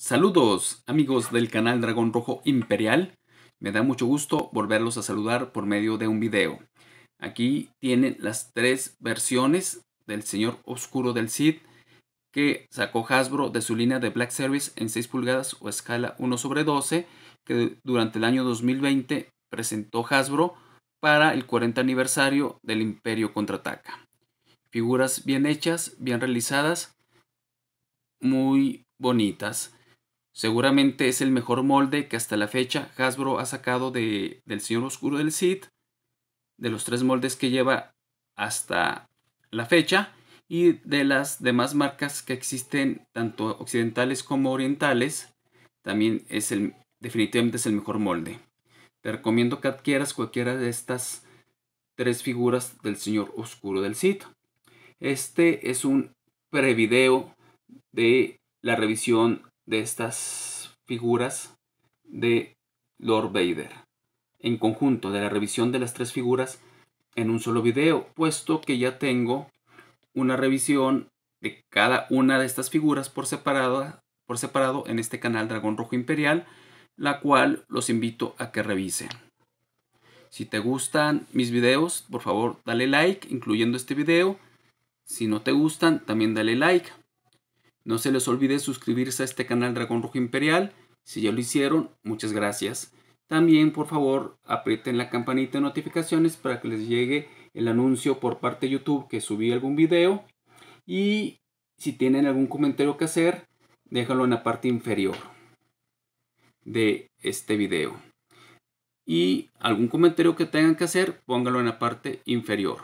Saludos amigos del canal Dragón Rojo Imperial. Me da mucho gusto volverlos a saludar por medio de un video. Aquí tienen las tres versiones del Señor Oscuro del Cid que sacó Hasbro de su línea de Black Service en 6 pulgadas o escala 1 sobre 12 que durante el año 2020 presentó Hasbro para el 40 aniversario del Imperio Contraataca. Figuras bien hechas, bien realizadas, muy bonitas. Seguramente es el mejor molde que hasta la fecha Hasbro ha sacado del Señor Oscuro del Cid, de los tres moldes que lleva hasta la fecha y de las demás marcas que existen, tanto occidentales como orientales, también es el, definitivamente es el mejor molde. Te recomiendo que adquieras cualquiera de estas tres figuras del Señor Oscuro del Cid. Este es un prevideo de la revisión de estas figuras de Lord Vader, en conjunto de la revisión de las tres figuras en un solo video, puesto que ya tengo una revisión de cada una de estas figuras por separado, por separado en este canal Dragón Rojo Imperial, la cual los invito a que revisen. Si te gustan mis videos, por favor dale like, incluyendo este video. Si no te gustan, también dale like. No se les olvide suscribirse a este canal Dragón Rojo Imperial. Si ya lo hicieron, muchas gracias. También, por favor, aprieten la campanita de notificaciones para que les llegue el anuncio por parte de YouTube que subí algún video. Y si tienen algún comentario que hacer, déjalo en la parte inferior de este video. Y algún comentario que tengan que hacer, póngalo en la parte inferior.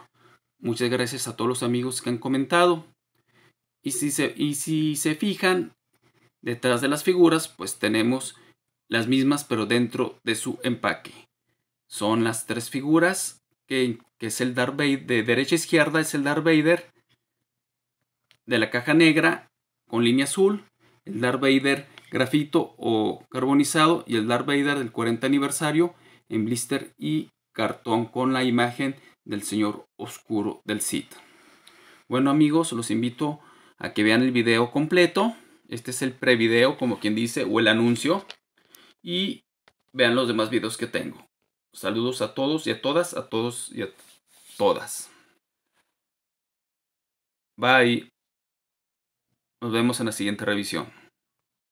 Muchas gracias a todos los amigos que han comentado. Y si, se, y si se fijan, detrás de las figuras, pues tenemos las mismas pero dentro de su empaque. Son las tres figuras, que, que es el Darth Vader, de derecha a izquierda es el Darth Vader, de la caja negra con línea azul, el Darth Vader grafito o carbonizado y el Darth Vader del 40 aniversario en blister y cartón con la imagen del señor oscuro del Sith. Bueno amigos, los invito a a que vean el video completo. Este es el prevideo, como quien dice, o el anuncio. Y vean los demás videos que tengo. Saludos a todos y a todas, a todos y a todas. Bye. Nos vemos en la siguiente revisión.